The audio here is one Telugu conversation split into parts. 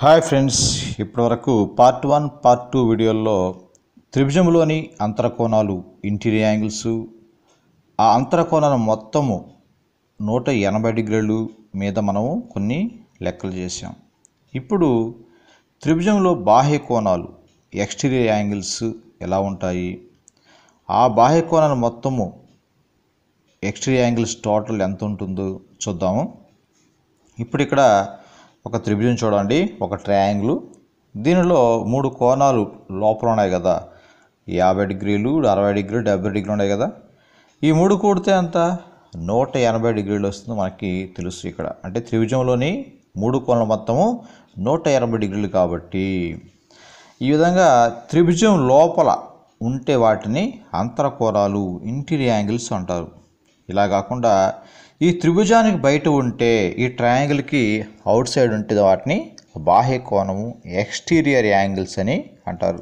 హాయ్ ఫ్రెండ్స్ ఇప్పటివరకు పార్ట్ వన్ పార్ట్ టూ వీడియోల్లో త్రిభుజంలోని అంతరకోణాలు ఇంటీరియర్ యాంగిల్స్ ఆ అంతరకోణాలు మొత్తము నూట ఎనభై డిగ్రీలు మీద మనము కొన్ని లెక్కలు చేసాం ఇప్పుడు త్రిభుజంలో బాహ్య కోణాలు ఎక్స్టీరియర్ యాంగిల్స్ ఎలా ఉంటాయి ఆ బాహ్య కోణాలు మొత్తము ఎక్స్టీరియర్ యాంగిల్స్ టోటల్ ఎంత ఉంటుందో చూద్దాము ఇప్పుడు ఇక్కడ ఒక త్రిభుజం చూడండి ఒక ట్రయాంగిల్ దీనిలో మూడు కోణాలు లోపల ఉన్నాయి కదా యాభై డిగ్రీలు అరవై డిగ్రీలు డెబ్బై డిగ్రీలు ఉన్నాయి కదా ఈ మూడు కూడితే అంత నూట ఎనభై డిగ్రీలు వస్తుంది మనకి తెలుసు ఇక్కడ అంటే త్రిభుజంలోని మూడు కోణాలు మొత్తము నూట ఎనభై డిగ్రీలు కాబట్టి ఈ విధంగా త్రిభుజం లోపల ఉంటే వాటిని అంతరకోణాలు ఇంటీరియర్ యాంగిల్స్ అంటారు ఇలా కాకుండా ఈ త్రిభుజానికి బయట ఉంటే ఈ ట్రయాంగిల్కి అవుట్ సైడ్ ఉంటుంది వాటిని బాహ్య కోణము ఎక్స్టీరియర్ యాంగిల్స్ అని అంటారు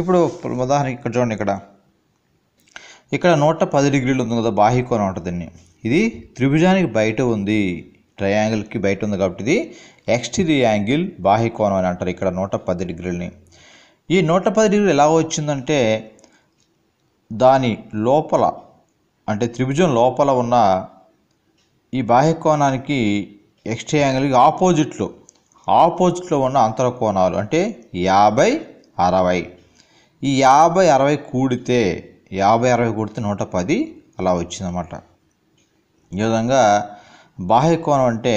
ఇప్పుడు ఉదాహరణకి ఇక్కడ చూడండి ఇక్కడ ఇక్కడ నూట పది డిగ్రీలు ఉంది కదా బాహ్య కోణం ఉంటుందండి ఇది త్రిభుజానికి బయట ఉంది ట్రయాంగిల్కి బయట ఉంది కాబట్టి ఇది ఎక్స్టీరియర్ యాంగిల్ బాహ్య కోణం అని అంటారు ఇక్కడ నూట పది డిగ్రీలని ఈ నూట పది డిగ్రీలు ఎలా వచ్చిందంటే దాని లోపల అంటే త్రిభుజం లోపల ఉన్న ఈ బాహ్య కోణానికి ఎక్స్ట్రా యాంగిల్కి ఆపోజిట్లో ఆపోజిట్లో ఉన్న అంతర కోణాలు అంటే యాభై అరవై ఈ యాభై అరవై కూడితే యాభై అరవై కూడితే నూట పది అలా వచ్చిందన్నమాట ఈ విధంగా బాహ్య కోణం అంటే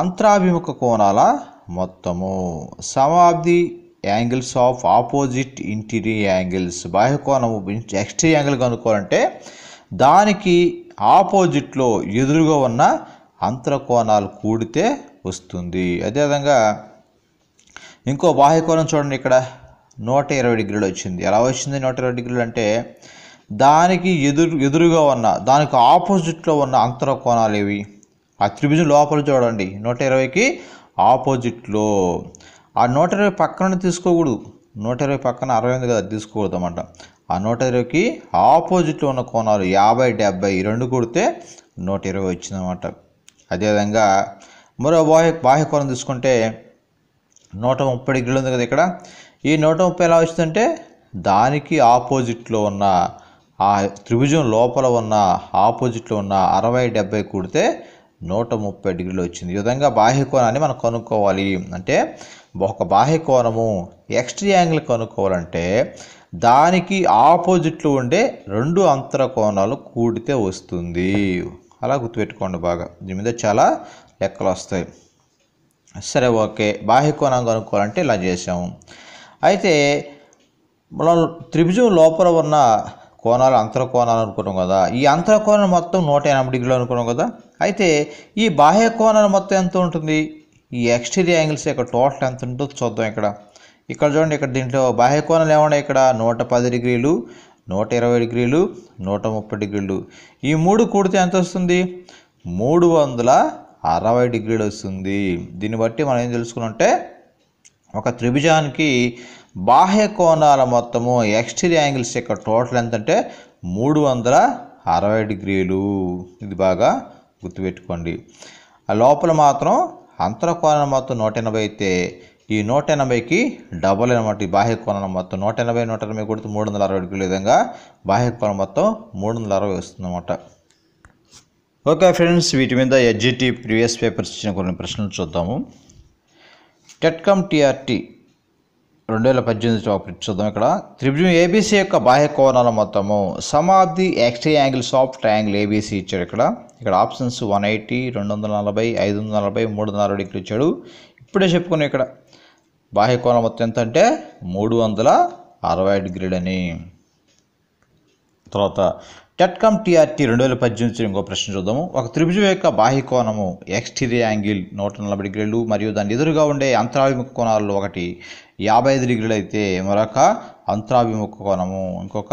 అంతరాభిముఖ కోణాల మొత్తము sum of the angles of opposite interior angles బాహ్య కోణము ఎక్స్ట్రీ యాంగిల్ కనుక్కోవాలంటే దానికి ఆపోజిట్లో ఎదురుగా ఉన్న అంతరకోణాలు కూడితే వస్తుంది అదేవిధంగా ఇంకో బాహ్యకోణం చూడండి ఇక్కడ నూట ఇరవై డిగ్రీలు వచ్చింది ఎలా వచ్చింది నూట ఇరవై డిగ్రీలు అంటే దానికి ఎదురు ఎదురుగా ఉన్న దానికి ఆపోజిట్లో ఉన్న అంతర కోణాలు ఏవి ఆ త్రిభుజం లోపల చూడండి నూట ఇరవైకి ఆపోజిట్లో ఆ నూట ఇరవై పక్కన తీసుకోకూడదు నూట ఇరవై పక్కన అరవై ఉంది కదా తీసుకోకూడదన్నమాట ఆ నూట ఇరవైకి ఆపోజిట్లో ఉన్న కోణాలు యాభై డెబ్బై ఈ రెండు కొడితే నూట ఇరవై వచ్చిందన్నమాట అదేవిధంగా మరో బాహ్య బాహ్య కోణం తీసుకుంటే నూట ముప్పై డిగ్రీలు ఉంది కదా ఇక్కడ ఈ నూట ముప్పై ఎలా వచ్చిందంటే దానికి ఆపోజిట్లో ఉన్న ఆ త్రిభుజం లోపల ఉన్న ఆపోజిట్లో ఉన్న అరవై డెబ్బై కూడితే నూట ముప్పై డిగ్రీలు వచ్చింది ఈ విధంగా బాహ్య కోణాన్ని మనం కనుక్కోవాలి అంటే ఒక బాహ్య కోణము ఎక్స్ట్రీ యాంగిల్ కనుక్కోవాలంటే దానికి ఆపోజిట్లో ఉండే రెండు అంతర కోణాలు కూడితే వస్తుంది అలా గుర్తుపెట్టుకోండి బాగా దీని మీద చాలా లెక్కలు వస్తాయి సరే ఓకే బాహ్య కోణం కనుక్కోవాలంటే ఇలా చేసాము అయితే మనం త్రిభుజం లోపల ఉన్న కోణాలు అంతర కోణాలు అనుకున్నాం కదా ఈ అంతర కోణం మొత్తం నూట ఎనభై డిగ్రీలు అనుకున్నాం కదా అయితే ఈ బాహ్య కోణాలు మొత్తం ఎంత ఉంటుంది ఈ ఎక్స్టీరియర్ యాంగిల్స్ యొక్క టోటల్ ఎంత ఉంటుందో చూద్దాం ఇక్కడ ఇక్కడ చూడండి ఇక్కడ దీంట్లో బాహ్య కోణాలు ఏమన్నా ఇక్కడ నూట పది డిగ్రీలు నూట ఇరవై డిగ్రీలు నూట ముప్పై డిగ్రీలు ఈ మూడు కూడితే ఎంత వస్తుంది మూడు వందల అరవై డిగ్రీలు వస్తుంది దీన్ని బట్టి మనం ఏం తెలుసుకున్నంటే ఒక త్రిభుజానికి బాహ్య కోణాల మొత్తము ఎక్స్టీరియర్ యాంగిల్స్ యొక్క టోటల్ ఎంత అంటే మూడు వందల అరవై డిగ్రీలు ఇది బాగా గుర్తుపెట్టుకోండి ఆ లోపల మాత్రం అంతర కోణం మొత్తం నూట ఎనభై అయితే ఈ నూట ఎనభైకి డబల్ అనమాట ఈ బాహ్య కోణం మొత్తం నూట ఎనభై నూట ఎనభై కొడితే మూడు వందల అరవై డిగ్రీల విధంగా బాహ్య కోణం మొత్తం మూడు వందల అరవై వస్తుంది అనమాట ఓకే ఫ్రెండ్స్ వీటి మీద ఎడ్జిటీ ప్రీవియస్ పేపర్స్ ఇచ్చిన కొన్ని ప్రశ్నలు చూద్దాము టెట్కమ్ టీఆర్టీ రెండు వేల పద్దెనిమిది టాపిక్ చూద్దాం ఇక్కడ త్రిభుజం ఏబీసీ యొక్క బాహ్య కోణాల మొత్తము sum of the exterior angles of triangle ABC ఇచ్చాడు ఇక్కడ ఇక్కడ ఆప్షన్స్ వన్ ఎయిటీ రెండు వందల నలభై ఐదు వందల నలభై మూడు వందల అరవై డిగ్రీ ఇచ్చాడు ఇప్పుడే చెప్పుకున్నాం ఇక్కడ బాహ్య కోణం మొత్తం ఎంత అంటే మూడు వందల అరవై డిగ్రీలని తర్వాత టెట్కామ్ టీఆర్టీ రెండు వేల పద్దెనిమిది నుంచి ఇంకో ప్రశ్న చూద్దాము ఒక త్రిభుజం యొక్క బాహ్య కోణము ఎక్స్టీరియర్ యాంగిల్ నూట నలభై డిగ్రీలు మరియు దాని ఎదురుగా ఉండే అంతరాభిముఖ కోణాల్లో ఒకటి యాభై ఐదు డిగ్రీలు అయితే మరొక అంతరాభిముఖ కోణము ఇంకొక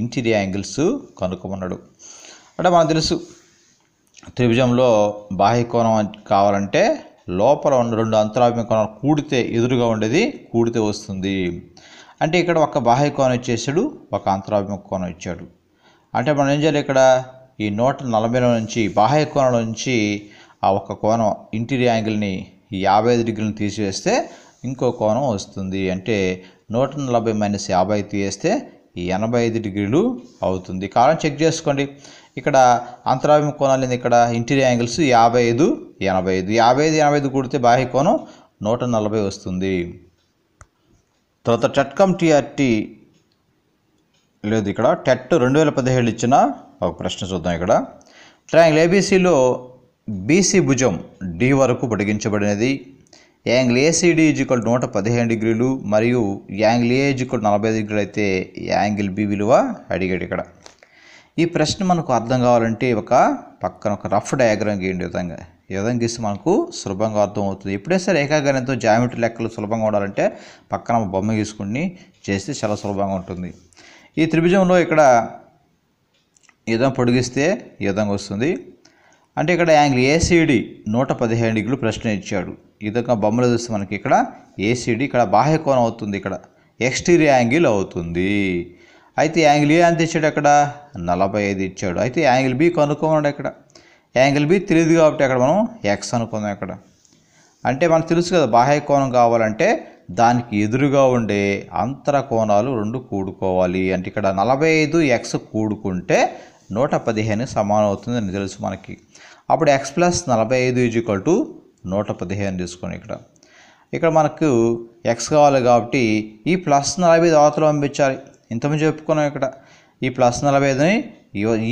ఇంటీరియర్ యాంగిల్స్ కనుక్కోమన్నాడు అంటే మనకు తెలుసు త్రిభుజంలో బాహ్య కోణం కావాలంటే లోపల ఉన్న రెండు అంతరాభిముఖ కోణాలు కూడితే ఎదురుగా ఉండేది కూడితే వస్తుంది అంటే ఇక్కడ ఒక బాహ్య కోణం ఇచ్చేసాడు ఒక అంతరాభిముఖ కోణం ఇచ్చాడు అంటే మనం ఏం చేయాలి ఇక్కడ ఈ నూట నలభైలో నుంచి బాహ్య కోణంలో నుంచి ఆ ఒక కోణం ఇంటీరియర్ యాంగిల్ని యాభై ఐదు డిగ్రీలను తీసివేస్తే ఇంకో కోణం వస్తుంది అంటే నూట నలభై మైనస్ యాభై తీసేస్తే ఎనభై ఐదు డిగ్రీలు అవుతుంది కాలం చెక్ చేసుకోండి ఇక్కడ అంతరాయం కోణాలు ఇక్కడ ఇంటీరియర్ యాంగిల్స్ యాభై ఐదు ఎనభై ఐదు యాభై ఐదు ఎనభై ఐదు కూడితే బాహ్య కోణం నూట నలభై వస్తుంది తర్వాత చట్కం టీఆర్టీ లేదు ఇక్కడ టెట్ రెండు వేల పదిహేడు ఇచ్చిన ఒక ప్రశ్న చూద్దాం ఇక్కడ ట్రయాంగిల్ ఏబీసీలో బీసీ భుజం డి వరకు పొడిగించబడినది యాంగిల్ ఏసీడి ఈజ్వల్ నూట పదిహేను డిగ్రీలు మరియు యాంగిల్ ఏ ఈజ్వల్ నలభై డిగ్రీలు అయితే యాంగిల్ బి విలువ అడిగాడు ఇక్కడ ఈ ప్రశ్న మనకు అర్థం కావాలంటే ఒక పక్కన ఒక రఫ్ డయాగ్రామ్ గీయండి విధంగా ఈ విధంగా గీస్తే మనకు సులభంగా అర్థమవుతుంది ఇప్పుడే సరే ఏకాగ్రంతో జామెట్రీ లెక్కలు సులభంగా ఉండాలంటే పక్కన బొమ్మ గీసుకుని చేస్తే చాలా సులభంగా ఉంటుంది ఈ త్రిభుజంలో ఇక్కడ యుధం పొడిగిస్తే ఈదంగా వస్తుంది అంటే ఇక్కడ యాంగిల్ ఏసీడి నూట పదిహేను డిగ్రీలు ప్రశ్న ఇచ్చాడు ఈ విధంగా బొమ్మలు చూస్తే మనకి ఇక్కడ ఏసీడి ఇక్కడ బాహ్య కోణం అవుతుంది ఇక్కడ ఎక్స్టీరియర్ యాంగిల్ అవుతుంది అయితే యాంగిల్ ఏ అంత ఇచ్చాడు అక్కడ నలభై ఐదు ఇచ్చాడు అయితే యాంగిల్ బి కనుక్కోమన్నాడు ఇక్కడ యాంగిల్ బి తెలియదు కాబట్టి అక్కడ మనం ఎక్స్ అనుకుందాం ఇక్కడ అంటే మనకు తెలుసు కదా బాహ్య కోణం కావాలంటే దానికి ఎదురుగా ఉండే అంతర కోణాలు రెండు కూడుకోవాలి అంటే ఇక్కడ నలభై ఐదు ఎక్స్ కూడుకుంటే నూట పదిహేను సమానం అవుతుంది అని తెలుసు మనకి అప్పుడు ఎక్స్ ప్లస్ నలభై ఐదు ఈజ్వల్ టు నూట పదిహేను తీసుకొని ఇక్కడ ఇక్కడ మనకు ఎక్స్ కావాలి కాబట్టి ఈ ప్లస్ నలభై ఐదు అవతలు పంపించాలి ఇంతమంది చెప్పుకున్నాం ఇక్కడ ఈ ప్లస్ నలభై ఐదుని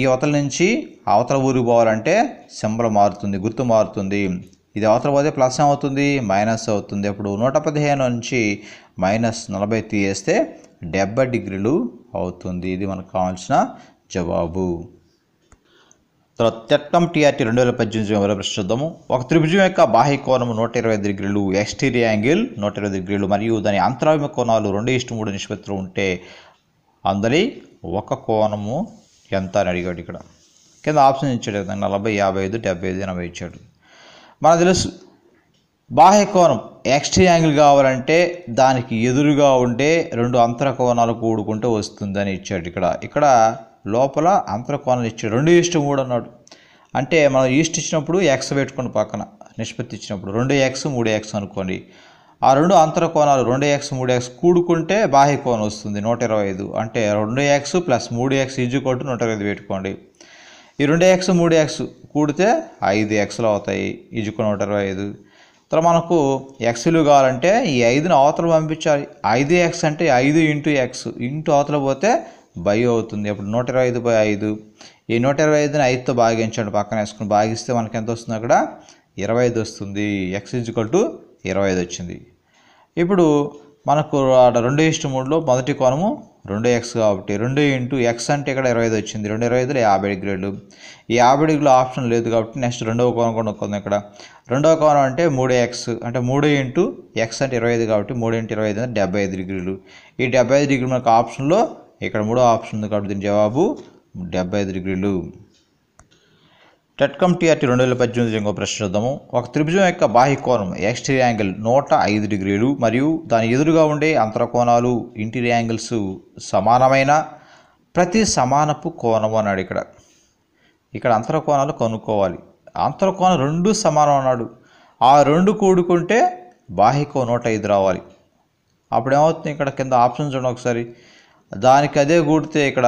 ఈ అవతల నుంచి అవతల ఊరికి పోవాలంటే సింబల్ మారుతుంది గుర్తు మారుతుంది ఇది అవతల పోతే ప్లస్ ఏమవుతుంది మైనస్ అవుతుంది అప్పుడు నూట పదిహేను నుంచి మైనస్ నలభై తీయేస్తే డెబ్బై డిగ్రీలు అవుతుంది ఇది మనకు కావాల్సిన జవాబు తర్వాత తెట్టం టీఆర్టీ రెండు వేల పద్దెనిమిది ప్రశ్న చూద్దాము ఒక త్రిభుజం యొక్క బాహ్య కోణము నూట ఇరవై డిగ్రీలు ఎక్స్టీరియర్ యాంగిల్ నూట ఇరవై డిగ్రీలు మరియు దాని అంతరావిమ కోణాలు రెండు ఇష్ట మూడు నిష్పత్తులు ఉంటే అందరి ఒక కోణము ఎంత అని అడిగాడు ఇక్కడ కింద ఆప్షన్ ఇచ్చాడు నలభై యాభై ఐదు డెబ్బై ఐదు ఎనభై ఇచ్చాడు మన తెలుసు బాహ్య కోణం ఎక్స్ట్రీ యాంగిల్ కావాలంటే దానికి ఎదురుగా ఉండే రెండు అంతర కోణాలు కూడుకుంటే వస్తుందని ఇచ్చాడు ఇక్కడ ఇక్కడ లోపల అంతర కోణాలు ఇచ్చాడు రెండు ఈస్ట్ మూడు అన్నాడు అంటే మనం ఈస్ట్ ఇచ్చినప్పుడు ఎక్స్ పెట్టుకోండి పక్కన నిష్పత్తి ఇచ్చినప్పుడు రెండు ఎక్స్ మూడు ఎక్స్ అనుకోండి ఆ రెండు అంతర కోణాలు రెండు ఎక్స్ మూడు ఎక్స్ కూడుకుంటే బాహ్య కోణం వస్తుంది నూట ఇరవై ఐదు అంటే రెండు ఎక్స్ ప్లస్ మూడు ఎక్స్ ఈజీ కొట్టు నూట ఇరవై ఐదు పెట్టుకోండి ఈ రెండు ఎక్స్ మూడు ఎక్స్ కూడితే ఐదు ఎక్స్లు అవుతాయి ఇజుకు నూట ఇరవై ఐదు తర్వాత మనకు ఎక్స్లు కావాలంటే ఈ ఐదుని అవతల పంపించాలి ఐదు ఎక్స్ అంటే ఐదు ఇంటూ ఎక్స్ ఇంటూ అవతల పోతే బై అవుతుంది ఇప్పుడు నూట ఇరవై ఐదు బై ఐదు ఈ నూట ఇరవై ఐదుని ఐదుతో భాగించండి పక్కన వేసుకుని భాగిస్తే మనకి ఎంత వస్తుంది అక్కడ ఇరవై ఐదు వస్తుంది ఎక్స్ ఇజుకల్ టు ఇరవై ఐదు వచ్చింది ఇప్పుడు మనకు రెండు ఇష్ట మూడులో మొదటి కోణము రెండు ఎక్స్ కాబట్టి రెండు ఇంటూ ఎక్స్ అంటే ఇక్కడ ఇరవై ఐదు వచ్చింది రెండు ఇరవై ఐదులో యాభై డిగ్రీలు ఈ యాభై డిగ్రీలు ఆప్షన్ లేదు కాబట్టి నెక్స్ట్ రెండవ కోణం కూడా నొక్కుంది ఇక్కడ రెండవ కోణం అంటే మూడు ఎక్స్ అంటే మూడు ఇంటూ ఎక్స్ అంటే ఇరవై ఐదు కాబట్టి మూడు ఇంటూ ఇరవై ఐదు అంటే డెబ్బై ఐదు డిగ్రీలు ఈ డెబ్బై ఐదు డిగ్రీ మనకు ఆప్షన్లో ఇక్కడ మూడో ఆప్షన్ ఉంది కాబట్టి దీని జవాబు డెబ్బై ఐదు డిగ్రీలు టెట్కమ్ టీఆర్టీ రెండు వేల పద్దెనిమిది యొక్క ప్రశ్న చూద్దాము ఒక త్రిభుజం యొక్క బాహ్య కోణం ఎక్స్టీరియర్ యాంగిల్ నూట ఐదు డిగ్రీలు మరియు దాని ఎదురుగా ఉండే అంతరకోణాలు ఇంటీరియర్ యాంగిల్స్ సమానమైన ప్రతి సమానపు కోణం అన్నాడు ఇక్కడ ఇక్కడ అంతరకోణాలు కనుక్కోవాలి అంతరకోణం రెండు సమానం అన్నాడు ఆ రెండు కూడుకుంటే బాహ్యకో నూట ఐదు రావాలి అప్పుడేమవుతుంది ఇక్కడ కింద ఆప్షన్ చూడండి ఒకసారి దానికి అదే కూడితే ఇక్కడ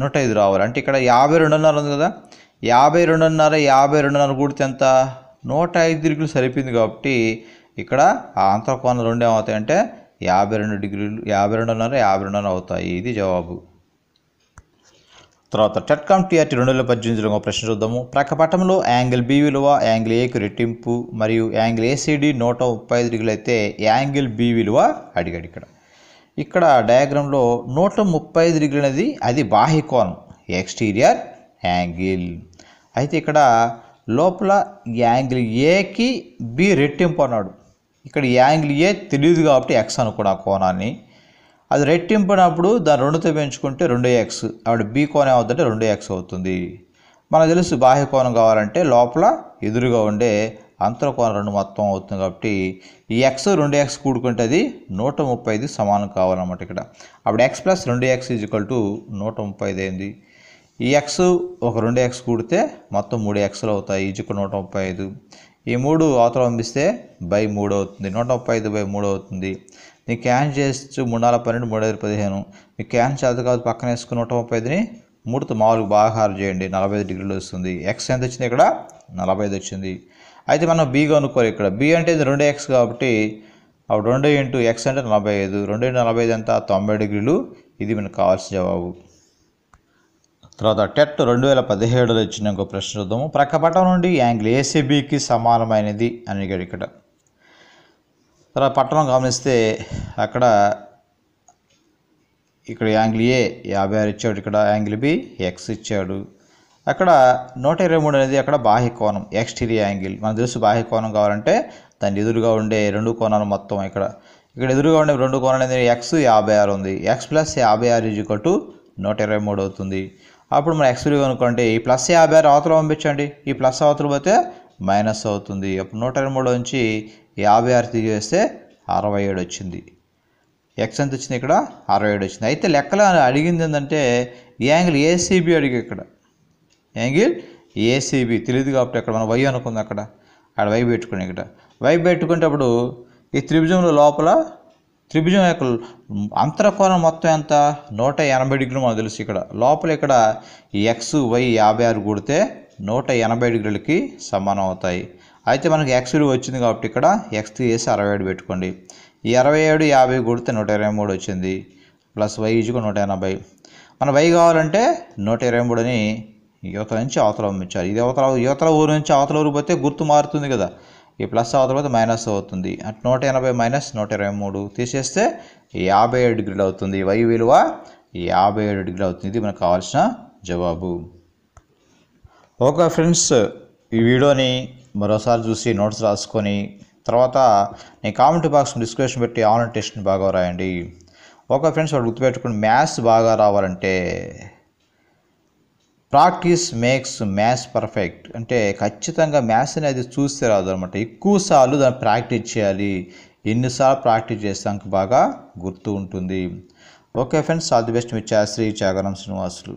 నూట ఐదు రావాలి అంటే ఇక్కడ యాభై రెండున్నర ఉంది కదా యాభై రెండున్నర యాభై రెండున్నర కూడితే ఎంత నూట ఐదు డిగ్రీలు సరిపోయింది కాబట్టి ఇక్కడ ఆంధ్ర కోణాలు రెండు ఏమవుతాయంటే యాభై రెండు డిగ్రీలు యాభై రెండున్నర యాభై రెండున్నర అవుతాయి ఇది జవాబు తర్వాత టెట్కామ్ టీఆర్టీ రెండు వేల పద్దెనిమిదిలో ఒక ప్రశ్న చూద్దాము ప్రకపటంలో యాంగిల్ బి విలువ యాంగిల్ ఏకి రెట్టింపు మరియు యాంగిల్ ఏసీడీ నూట ముప్పై ఐదు డిగ్రీలు అయితే యాంగిల్ బి విలువ అడిగాడు ఇక్కడ ఇక్కడ డయాగ్రామ్లో నూట ముప్పై ఐదు డిగ్రీ అనేది అది బాహ్య కోణం ఎక్స్టీరియర్ యాంగిల్ అయితే ఇక్కడ లోపల యాంగిల్ ఏకి బి రెట్టింపు అన్నాడు ఇక్కడ యాంగిల్ ఏ తెలియదు కాబట్టి ఎక్స్ అనుకోడు ఆ కోణాన్ని అది రెట్టింపు అన్నప్పుడు దాని రెండుతో పెంచుకుంటే రెండు ఎక్స్ ఆవిడ బి కోణం అవుతుందంటే రెండు ఎక్స్ అవుతుంది మనకు తెలుసు బాహ్య కోణం కావాలంటే లోపల ఎదురుగా ఉండే అంతర కోణం రెండు మొత్తం అవుతుంది కాబట్టి ఈ ఎక్స్ రెండు ఎక్స్ కూడుకుంటే అది నూట ముప్పై ఐదు సమానం కావాలన్నమాట ఇక్కడ అప్పుడు ఎక్స్ ప్లస్ రెండు ఎక్స్ ఈక్వల్ టు నూట ముప్పై ఐదు అయింది ఈ ఎక్స్ ఒక రెండు ఎక్స్ కూడితే మొత్తం మూడు ఎక్స్లు అవుతాయి ఇజుకు నూట ముప్పై ఐదు ఈ మూడు పంపిస్తే బై మూడు అవుతుంది నూట ముప్పై ఐదు బై మూడు అవుతుంది నీ క్యాన్ చేస్తూ మూడు నాలుగు పన్నెండు మూడు ఐదు పదిహేను నీకు క్యాన్ చేత కాదు పక్కన వేసుకుని నూట ముప్పై ఐదుని మూడుతో మామూలుగా బాగా హార్ చేయండి నలభై ఐదు డిగ్రీలు వస్తుంది ఎక్స్ ఎంత వచ్చింది ఇక్కడ నలభై ఐదు వచ్చింది అయితే మనం బీగా అనుకోవాలి ఇక్కడ బీ అంటే ఇది రెండు ఎక్స్ కాబట్టి అప్పుడు రెండు ఇంటూ ఎక్స్ అంటే నలభై ఐదు రెండు ఇంటూ నలభై ఐదు ఎంత తొంభై డిగ్రీలు ఇది మనకు కావాల్సిన జవాబు తర్వాత టెట్ రెండు వేల పదిహేడులో ఇచ్చిన ఇంకో ప్రశ్న చూద్దాము ప్రక్కపట నుండి యాంగిల్ ఏసీబీకి సమానమైనది అని అడిగాడు ఇక్కడ తర్వాత పట్టణం గమనిస్తే అక్కడ ఇక్కడ యాంగిల్ ఏ యాభై ఆరు ఇచ్చాడు ఇక్కడ యాంగిల్ బి ఎక్స్ ఇచ్చాడు అక్కడ నూట ఇరవై మూడు అనేది అక్కడ బాహ్య కోణం ఎక్స్టీరియర్ యాంగిల్ మనకు తెలుసు బాహ్య కోణం కావాలంటే దాని ఎదురుగా ఉండే రెండు కోణాలు మొత్తం ఇక్కడ ఇక్కడ ఎదురుగా ఉండే రెండు కోణాలు అనేది ఎక్స్ యాభై ఆరు ఉంది ఎక్స్ ప్లస్ యాభై ఆరు ఈక్వల్ టు నూట ఇరవై మూడు అవుతుంది అప్పుడు మనం ఎక్స్ విలువ అనుకోండి ఈ ప్లస్ యాభై ఆరు అవతల పంపించండి ఈ ప్లస్ అవతల పోతే మైనస్ అవుతుంది అప్పుడు నూట ఇరవై మూడు నుంచి యాభై ఆరు వేస్తే అరవై ఏడు వచ్చింది ఎక్స్ ఎంత వచ్చింది ఇక్కడ అరవై ఏడు వచ్చింది అయితే లెక్కలు అడిగింది ఏంటంటే యాంగిల్ ఏసీబీ అడిగి ఇక్కడ యాంగిల్ ఏసీబీ తెలియదు కాబట్టి అక్కడ మనం వై అనుకుంది అక్కడ అక్కడ వై పెట్టుకుని ఇక్కడ వై పెట్టుకునేటప్పుడు ఈ త్రిభుజంలో లోపల త్రిభుజం యొక్క అంతరకోణం మొత్తం ఎంత నూట ఎనభై డిగ్రీలు మనకు తెలుసు ఇక్కడ లోపల ఇక్కడ ఎక్స్ వై యాభై ఆరు కూడితే నూట ఎనభై డిగ్రీలకి సమానం అవుతాయి అయితే మనకి ఎక్స్ విలువ వచ్చింది కాబట్టి ఇక్కడ ఎక్స్ తీసేసి అరవై ఏడు పెట్టుకోండి ఈ అరవై ఏడు యాభై కూడితే నూట ఇరవై మూడు వచ్చింది ప్లస్ వై ఇజుకు నూట ఎనభై మన వై కావాలంటే నూట ఇరవై మూడుని యువత నుంచి అవతల పంపించాలి ఇది అవతల యువతల ఊరు నుంచి అవతల ఊరు పోతే గుర్తు మారుతుంది కదా ఈ ప్లస్ ఆ తర్వాత మైనస్ అవుతుంది అంటే నూట ఎనభై మైనస్ నూట ఇరవై మూడు తీసేస్తే యాభై ఏడు డిగ్రీలు అవుతుంది వై విలువ యాభై ఏడు డిగ్రీలు అవుతుంది ఇది మనకు కావాల్సిన జవాబు ఓకే ఫ్రెండ్స్ ఈ వీడియోని మరోసారి చూసి నోట్స్ రాసుకొని తర్వాత నేను కామెంట్ బాక్స్ డిస్క్రిప్షన్ పెట్టి ఆన్లైన్ టెస్ట్ని బాగా రాయండి ఓకే ఫ్రెండ్స్ వాడు గుర్తుపెట్టుకుని మ్యాథ్స్ బాగా రావాలంటే ప్రాక్టీస్ మేక్స్ మ్యాథ్స్ పర్ఫెక్ట్ అంటే ఖచ్చితంగా మ్యాథ్స్ అనేది చూస్తే రాదు అనమాట ఎక్కువసార్లు దాన్ని ప్రాక్టీస్ చేయాలి ఎన్నిసార్లు ప్రాక్టీస్ చేస్తానికి బాగా గుర్తు ఉంటుంది okay friends all the best మీ శాస్త్రి చాగరం శ్రీనివాసులు